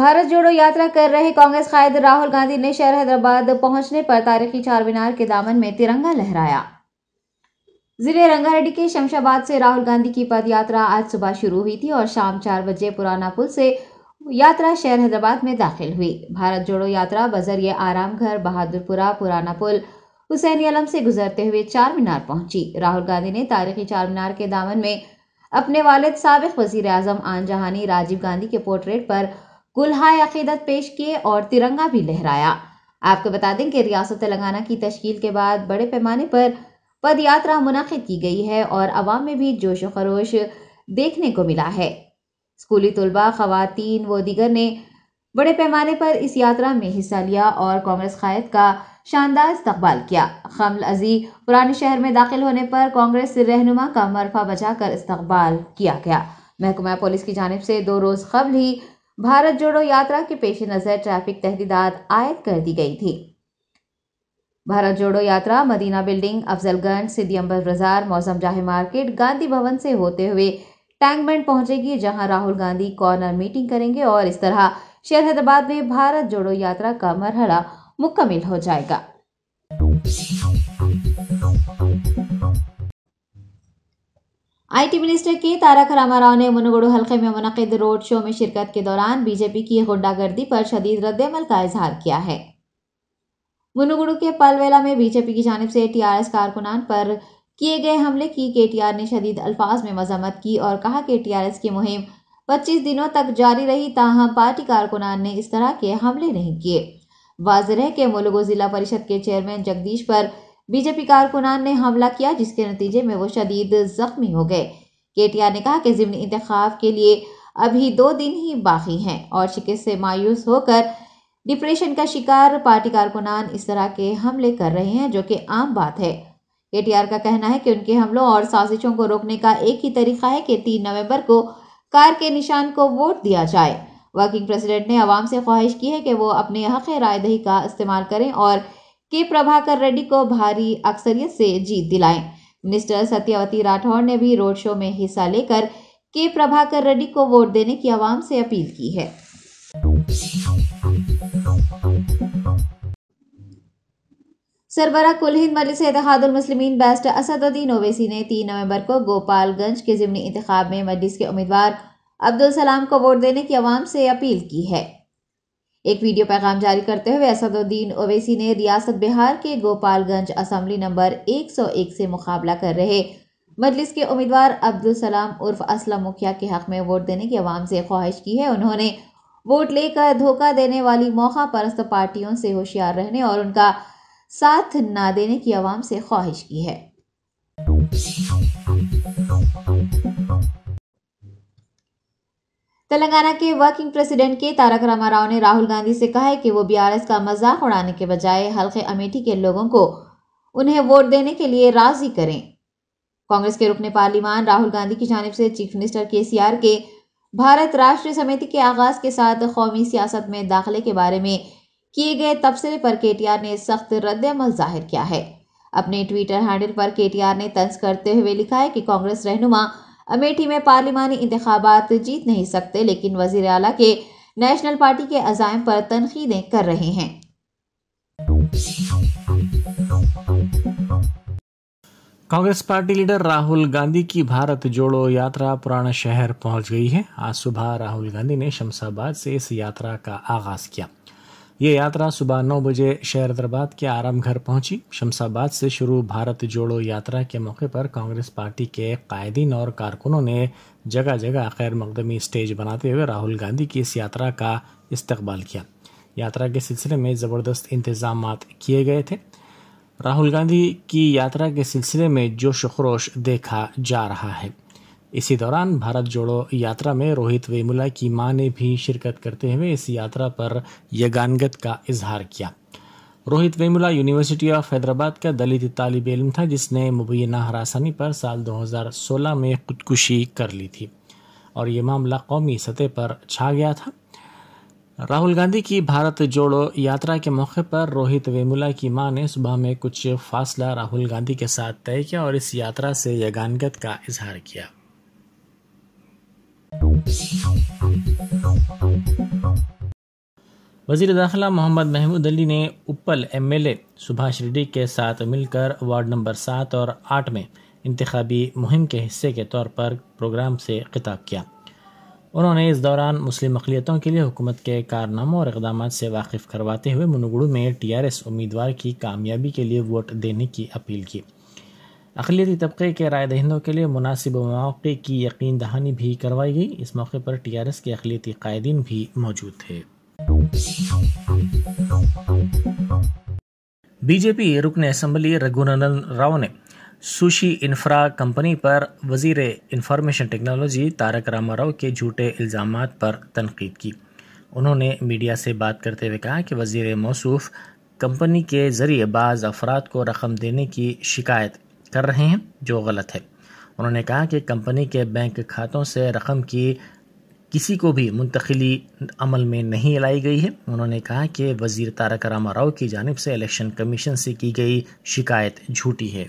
भारत जोड़ो यात्रा कर रहे कांग्रेस कायद राहुल गांधी ने शहर हैदराबाद पहुंचने पर तारीखी चार मीनार के दामन में तिरंगा लहराया जिले रंगारेड्डी के शमशाबाद से राहुल गांधी की पद यात्रा आज सुबह शुरू हुई थी और शाम चार बजे पुराना पुल से यात्रा शहर हैदराबाद में दाखिल हुई भारत जोड़ो यात्रा बजरिए घर बहादुरपुरा पुराना पुल हुसैनी आलम से गुजरते हुए चार मीनार पहुंची राहुल गांधी ने तारीखी चार मीनार के दामन में अपने वालिद सबक वजीर आजम आन जहानी राजीव गांधी के पोर्ट्रेट पर गुल्हा अकीदत पेश किए और तिरंगा भी लहराया आपको बता दें कि रियासत तेलंगाना की तश्कील के बाद बड़े पैमाने पर पद यात्रा मुनद की गई है और आवाम में भी जोश खरोश देखने को मिला है स्कूली तलबा खातन व दीगर ने बड़े पैमाने पर इस यात्रा में हिस्सा लिया और कांग्रेस कायद का शानदार इस्तबाल किया खमल अजी पुराने शहर में दाखिल होने पर कांग्रेस रहनुमा का मरफा कर इस्तबाल किया गया महकमा पुलिस की जानब से दो रोज़ कबल ही भारत जोड़ो यात्रा के पेश नज़र ट्रैफिक तहदीदात आयद कर दी गई थी भारत जोड़ो यात्रा मदीना बिल्डिंग अफजलगंज सिद्दी अंबर बाजार मौसम जाहे मार्केट गांधी भवन से होते हुए टैंकमेंट पहुंचेगी जहां राहुल गांधी कॉर्नर मीटिंग करेंगे और इस तरह शेर हैदराबाद में भारत जोड़ो यात्रा का मरहला मुकम्मिल हो जाएगा आईटी मिनिस्टर के तारक रामाराव ने मुनगुड़ हल्के में मुनद रोड शो में शिरकत के दौरान बीजेपी की गुंडागर्दी पर शदीद रद्दमल का इजहार किया है मुनगुड़ के पलवेला में बीजेपी की जानब से टीआरएस कारकुनान पर किए गए हमले की केटीआर ने शदीद अल्फाज में मजम्मत की और कहा कि टीआरएस की मुहिम 25 दिनों तक जारी रही ताहम पार्टी कारकुनान ने इस तरह के हमले नहीं किए वाजह है कि जिला परिषद के चेयरमैन जगदीश पर बीजेपी कारकुनान ने हमला किया जिसके नतीजे में वो शदीद जख्मी हो गए आर ने कहा कि जिमनी इंतखब के लिए अभी दो दिन ही बाकी हैं और शिकस्त से मायूस होकर डिप्रेशन का शिकार पार्टी कारकुनान इस तरह के हमले कर रहे हैं जो कि आम बात है आर का कहना है कि उनके हमलों और साजिशों को रोकने का एक ही तरीका है कि तीन नवंबर को कार के निशान को वोट दिया जाए वर्किंग प्रेसिडेंट ने आवाम से ख्वाहिश की है कि वो अपने हक रायदही का इस्तेमाल करें और के प्रभाकर रेड्डी को भारी अक्सरियत से जीत दिलाए मिनिस्टर सत्यावती राठौर ने भी रोड शो में हिस्सा लेकर के प्रभाकर रेड्डी को वोट देने की आवाम से अपील की है सरबरा कुल हिंद मजलिस मुस्लिमीन बेस्ट असदुद्दीन ओवैसी ने तीन नवंबर को गोपालगंज के जिमनी इंतबाब में मजलिस के उम्मीदवार अब्दुल सलाम को वोट देने की आवाम से अपील की है एक वीडियो पैगाम जारी करते हुए असदुद्दीन ओवैसी ने रियासत बिहार के गोपालगंज असम्बली नंबर 101 से मुकाबला कर रहे मजलिस के उम्मीदवार अब्दुल सलाम उर्फ असलम मुखिया के हक में वोट देने की आवाम से ख्वाहिश की है उन्होंने वोट लेकर धोखा देने वाली मौका परस्त पार्टियों से होशियार रहने और उनका साथ ना देने की आवाम से ख्वाहिश की है तेलंगाना के वर्किंग प्रेसिडेंट के तारक रामाराव ने राहुल गांधी से कहा है कि वो बीआरएस का मजाक उड़ाने के बजाय हल्के अमेठी के लोगों को उन्हें वोट देने के लिए राजी करें कांग्रेस के रुकने पार्लिमान राहुल गांधी की जानब से चीफ मिनिस्टर आर के भारत राष्ट्रीय समिति के आगाज के साथ कौमी सियासत में दाखिले के बारे में किए गए तबसरे पर केटीआर ने सख्त रद्दमल जाहिर किया है अपने ट्विटर हैंडल पर केटीआर ने तंज करते हुए लिखा है कि कांग्रेस रहनुमा अमेठी में पार्लिमानी इंतबात जीत नहीं सकते लेकिन वजीर अला के नेशनल पार्टी के अजायम पर तनखीदें कर रहे हैं कांग्रेस पार्टी लीडर राहुल गांधी की भारत जोड़ो यात्रा पुराना शहर पहुंच गई है आज सुबह राहुल गांधी ने शमशाबाद से इस यात्रा का आगाज किया ये यात्रा सुबह नौ बजे शहर दरबार के आराम घर पहुंची शमशाबाद से शुरू भारत जोड़ो यात्रा के मौके पर कांग्रेस पार्टी के कायदीन और कारकुनों ने जगह जगह खैर मकदमी स्टेज बनाते हुए राहुल गांधी की इस यात्रा का इस्तकबाल किया यात्रा के सिलसिले में ज़बरदस्त इंतजाम किए गए थे राहुल गांधी की यात्रा के सिलसिले में जोश खरोश देखा जा रहा है इसी दौरान भारत जोड़ो यात्रा में रोहित वेमुला की मां ने भी शिरकत करते हुए इस यात्रा पर यगानगत का इजहार किया रोहित वेमुला यूनिवर्सिटी ऑफ हैदराबाद का दलित तालब इलम था जिसने मुबैना हरासानी पर साल 2016 में खुदकुशी कर ली थी और ये मामला कौमी सतह पर छा गया था राहुल गांधी की भारत जोड़ो यात्रा के मौके पर रोहित वेमुला की मां ने सुबह में कुछ फासला राहुल गांधी के साथ तय किया और इस यात्रा से यगानगत का इजहार किया वजीर दाखिला मोहम्मद महमूद अली ने उपल एमएलए सुभाष रेड्डी के साथ मिलकर वार्ड नंबर सात और आठ में इंतबी मुहिम के हिस्से के तौर पर प्रोग्राम से खिताब किया उन्होंने इस दौरान मुस्लिम अकलीतों के लिए हुकूमत के कारनामों और इकदाम से वाकिफ़ करवाते हुए मुनुगुड़ू में टीआरएस उम्मीदवार की कामयाबी के लिए वोट देने की अपील की अखिलती तबके के राय दहिंदों के लिए मुनासिब मौक़े की यकीन दहानी भी करवाई गई इस मौके पर टी आर एस के अखिलती कायदीन भी मौजूद थे बीजेपी रुकन असम्बली रघुनंदन राव ने सुशी इन्फ्रा कंपनी पर वजीर इंफॉर्मेशन टेक्नोलॉजी तारक रामा राव के झूठे इल्ज़ाम पर तनकीद की उन्होंने मीडिया से बात करते हुए कहा कि वजीर मौसू कंपनी के ज़रिए बाज़ अफराद को रकम देने की शिकायत कर रहे हैं जो गलत है उन्होंने कहा कि कंपनी के बैंक खातों से रकम की किसी को भी मुंतकली अमल में नहीं लाई गई है उन्होंने कहा कि वजीर तारक रामा राव की जानब से इलेक्शन कमीशन से की गई शिकायत झूठी है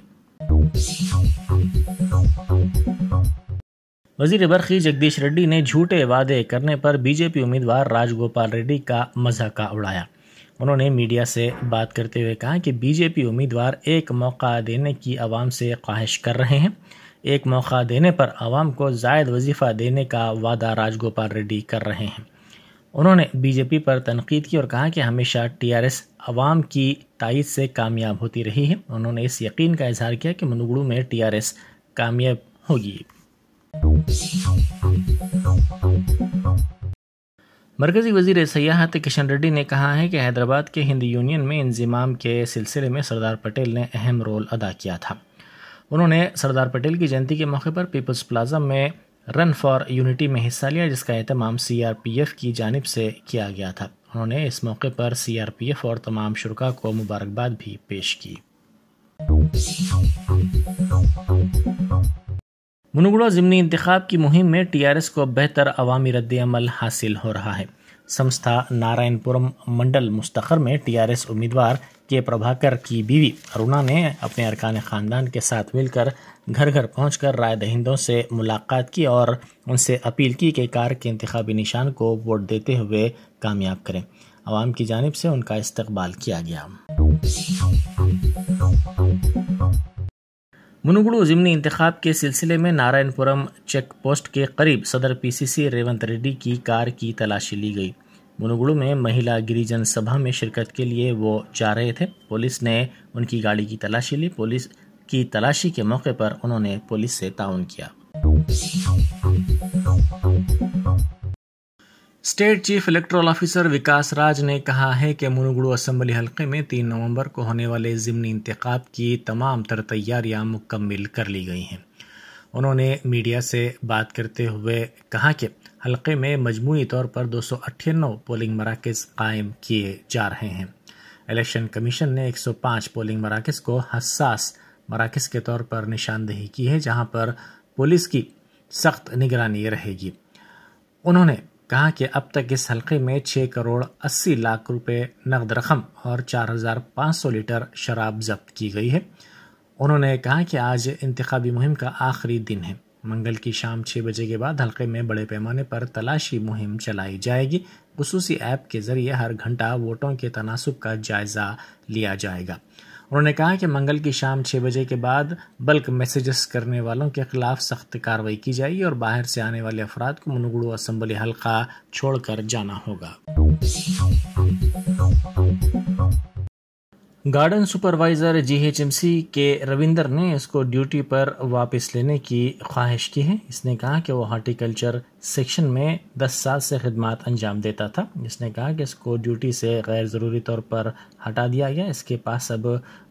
वजीर बरखी जगदीश रेड्डी ने झूठे वादे करने पर बीजेपी उम्मीदवार राजगोपाल रेड्डी का मजाक उड़ाया उन्होंने मीडिया से बात करते हुए कहा कि बीजेपी उम्मीदवार एक मौका देने की आवाम से ख्वाहिश कर रहे हैं एक मौका देने पर आवाम को जायद वजीफ़ा देने का वादा राजगोपाल रेड्डी कर रहे हैं उन्होंने बीजेपी पर तनकीद की और कहा कि हमेशा टीआरएस आवाम की तइद से कामयाब होती रही है उन्होंने इस यकीन का इजहार किया कि मनुगड़ू में टीआरएस कामयाब होगी मरकज़ी वजीर सयाहत किशन रेड्डी ने कहा है कि हैदराबाद के हिंद यूनियन में इंजमाम के सिलसिले में सरदार पटेल ने अहम रोल अदा किया था उन्होंने सरदार पटेल की जयंती के मौके पर पीपल्स प्लाजा में रन फॉर यूनिटी में हिस्सा लिया जिसका अहतमाम सीआरपीएफ की जानब से किया गया था उन्होंने इस मौके पर सीआरपीएफ और तमाम शुरा को मुबारकबाद भी पेश की मुनुगुड़ा ज़मनी इंतखब की मुहिम में टीआरएस को बेहतर अवामी रद्दमल हासिल हो रहा है संस्था नारायणपुरम मंडल मुस्तखर में टीआरएस उम्मीदवार के प्रभाकर की बीवी अरुणा ने अपने अरकान ख़ानदान के साथ मिलकर घर घर पहुँच कर राय दहिंदों से मुलाकात की और उनसे अपील की कि कार के इंतबी निशान को वोट देते हुए कामयाब करें आवाम की जानब से उनका इस्तबाल किया गया मुनुगुड़ू ज़िमनी इंतखाब के सिलसिले में नारायणपुरम चेक पोस्ट के करीब सदर पीसीसी रेवंत रेड्डी की कार की तलाशी ली गई मुनुगुड़ू में महिला गिरिजन सभा में शिरकत के लिए वो जा रहे थे पुलिस ने उनकी गाड़ी की तलाशी ली पुलिस की तलाशी के मौके पर उन्होंने पुलिस से ताउन किया state chief electoral officer Vikas Raj ने कहा है कि मुनुगुड़ू असम्बली हलके में तीन नवंबर को होने वाले ज़मनी इंतखब की तमाम तर तैयारियाँ मुकम्मल कर ली गई हैं उन्होंने मीडिया से बात करते हुए कहा कि हलके में मजमू तौर पर दो सौ अट्ठानवे पोलिंग मराकज़ कायम किए जा रहे हैं इलेक्शन कमीशन ने एक सौ पाँच पोलिंग मराकज़ को हसास मराकज़ के तौर पर निशानदेही की है जहाँ पर पुलिस की सख्त निगरानी रहेगी उन्होंने कहा कि अब तक इस हलके में छः करोड़ अस्सी लाख रुपए नकद रकम और चार हज़ार पाँच सौ लीटर शराब जब्त की गई है उन्होंने कहा कि आज इंतबी मुहिम का आखिरी दिन है मंगल की शाम छः बजे के बाद हलके में बड़े पैमाने पर तलाशी मुहिम चलाई जाएगी खसूसी ऐप के ज़रिए हर घंटा वोटों के तनासब का जायज़ा लिया जाएगा उन्होंने कहा कि मंगल की शाम छः बजे के बाद बल्क मैसेजेस करने वालों के खिलाफ सख्त कार्रवाई की जाएगी और बाहर से आने वाले अफराद को मनुगुड़ू असम्बली हल्का छोड़कर जाना होगा गार्डन सुपरवाइज़र जीएचएमसी के रविंदर ने इसको ड्यूटी पर वापस लेने की ख्वाहिश की है इसने कहा कि वो हार्टिकल्चर सेक्शन में 10 साल से खदमात अंजाम देता था इसने कहा कि इसको ड्यूटी से गैर ज़रूरी तौर पर हटा दिया गया इसके पास अब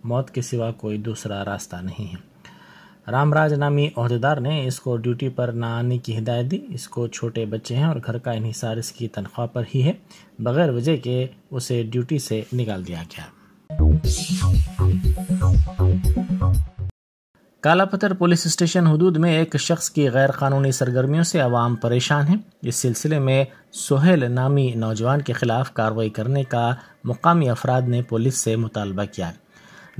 मौत के सिवा कोई दूसरा रास्ता नहीं है रामराज नामी अहदेदार ने इसको ड्यूटी पर ना आने की हिदायत दी इसको छोटे बच्चे हैं और घर का इन्हीं इसकी तनख्वाह पर ही है बगैर वजह के उसे ड्यूटी से निकाल दिया गया काला पत्थर पुलिस स्टेशन हदूद में एक शख्स की गैर कानूनी सरगर्मियों से आवाम परेशान हैं इस सिलसिले में सोहेल नामी नौजवान के खिलाफ कार्रवाई करने का मुकामी अफराद ने पुलिस से मुतालबा किया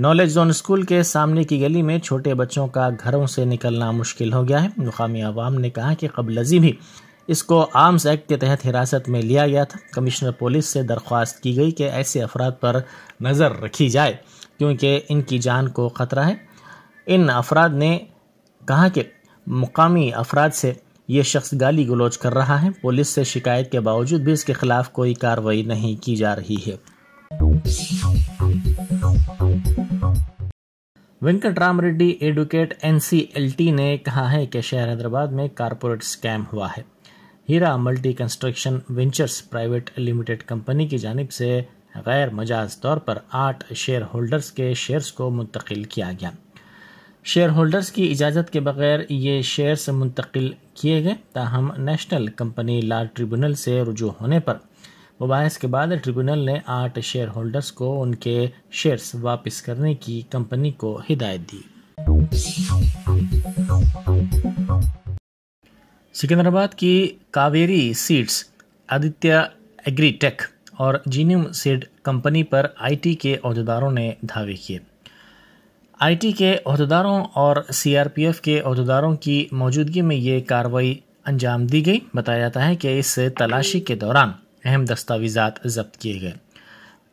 नॉलेज जोन स्कूल के सामने की गली में छोटे बच्चों का घरों से निकलना मुश्किल हो गया है मुकामी आवाम ने कहा कि कबल भी इसको आर्म्स एक्ट के तहत हिरासत में लिया गया था कमिश्नर पुलिस से दरख्वास्त की गई कि ऐसे अफराद पर नज़र रखी जाए क्योंकि इनकी जान को ख़तरा है इन अफराद ने कहा कि मुकामी अफराद से ये शख्स गाली गलोच कर रहा है पुलिस से शिकायत के बावजूद भी इसके खिलाफ कोई कार्रवाई नहीं की जा रही है वेंकट राम रेड्डी एडवोकेट एनसीएलटी ने कहा है कि शहर हैदराबाद में कारपोरेट स्कैम हुआ है Heera multi construction ventures private limited company की जानब से गैर मजाज तौर पर आठ शेयर होल्डर्स के शेयर्स को मुंतकिल किया गया शेयर होल्डर्स की इजाज़त के बगैर ये शेयर्स मुंतकिल किए गए ताहम नेशनल कंपनी लॉ ट्रिब्यूनल से रुजू होने पर मुबास के बाद ट्रिब्यूनल ने आठ शेयर होल्डर्स को उनके शेयर्स वापस करने की कंपनी को हिदायत दी सिकंदराबाद की कावेरी सीड्स आदित्य एग्रीटेक और जीनियम सीड कंपनी पर आईटी के अहदेदारों ने धावे किए आईटी के अहदेदारों और सीआरपीएफ के अहदेदारों की मौजूदगी में ये कार्रवाई अंजाम दी गई बताया जाता है कि इस तलाशी के दौरान अहम दस्तावेजात जब्त किए गए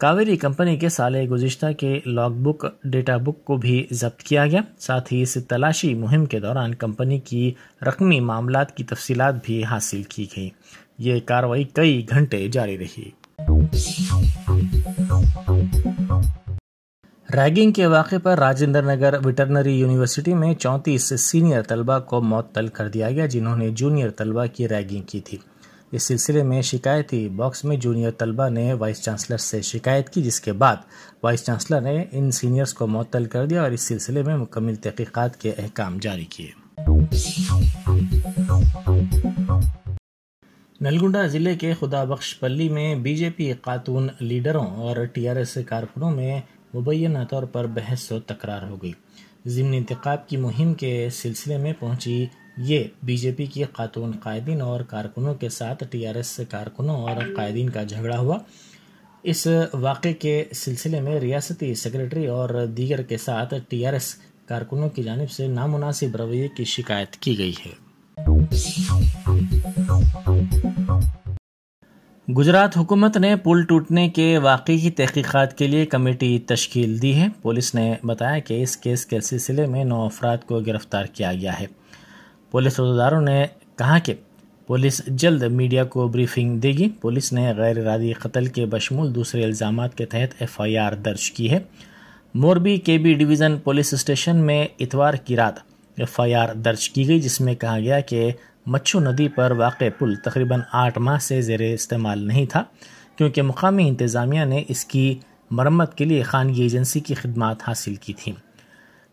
कावेरी कंपनी के साले गुजश्ता के बुक डेटा बुक को भी जब्त किया गया साथ ही इस तलाशी मुहिम के दौरान कंपनी की रकमी मामला की तफसीलात भी हासिल की गई ये कार्रवाई कई घंटे जारी रही रैगिंग के वाक़े पर राजेंद्र नगर वेटरनरी यूनिवर्सिटी में चौंतीस सीनियर तलबा को मौत तल कर दिया गया जिन्होंने जूनियर तलबा की रैगिंग की थी इस सिलसिले में शिकायती बॉक्स में जूनियर तलबा ने वाइस चांसलर से शिकायत की जिसके बाद वाइस चांसलर ने इन सीनियर्स को मअतल कर दिया और इस सिलसिले में मुकम्मल तहकीक़ात के अहकाम जारी किए नलगुंडा ज़िले के खुदाबख्श पल्ली में बीजेपी खातून लीडरों और टीआरएस कारकुनों में मुबैना तौर पर बहस व तकरार हो गई ज़िमनी इंतखाब की मुहिम के सिलसिले में पहुंची ये बीजेपी की खातून कायदीन और कारकुनों के साथ टीआरएस कारकुनों और कायदीन का झगड़ा हुआ इस वाक़े के सिलसिले में रियासती सेक्रेटरी और दीगर के साथ टीआरएस कारकुनों की जानब से नामुनासिब रवैये की शिकायत की गई है गुजरात हुकूमत ने पुल टूटने के वाकई की तहकीक़ात के लिए कमेटी तश्कील दी है पुलिस ने बताया कि इस केस के सिलसिले में नौ अफराद को गिरफ़्तार किया गया है पुलिस अहदेदारों ने कहा कि पुलिस जल्द मीडिया को ब्रीफिंग देगी पुलिस ने गैर इरादी कत्ल के बशमूल दूसरे इल्ज़ाम के तहत एफआईआर दर्ज की है मोरबी के बी डिवीज़न पुलिस स्टेशन में इतवार की रात एफआईआर दर्ज की गई जिसमें कहा गया कि मच्छू नदी पर वाक़ पुल तकरीबन आठ माह से जेर इस्तेमाल नहीं था क्योंकि मुकामी इंतज़ामिया ने इसकी मरम्मत के लिए खानगी एजेंसी की खदमात हासिल की थी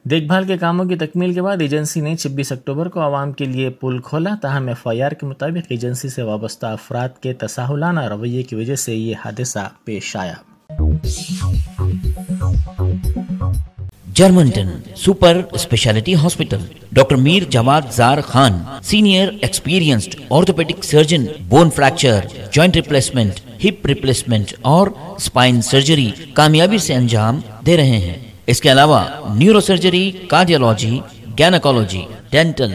देखभाल के कामों की तकमील के बाद एजेंसी ने 26 अक्टूबर को आवाम के लिए पुल खोला तहम एफ आई आर के मुताबिक एजेंसी से वाबस्ता अफराद के तसाहुलाना रवैये की वजह से ये हादसा पेश आया Germanten super speciality hospital doctor Mir Jawad Zar Khan senior experienced orthopaedic surgeon bone fracture joint replacement hip replacement और स्पाइन सर्जरी कामयाबी से अंजाम दे रहे हैं इसके अलावा न्यूरोसर्जरी कार्डियोलॉजी गैनकोलॉजी डेंटल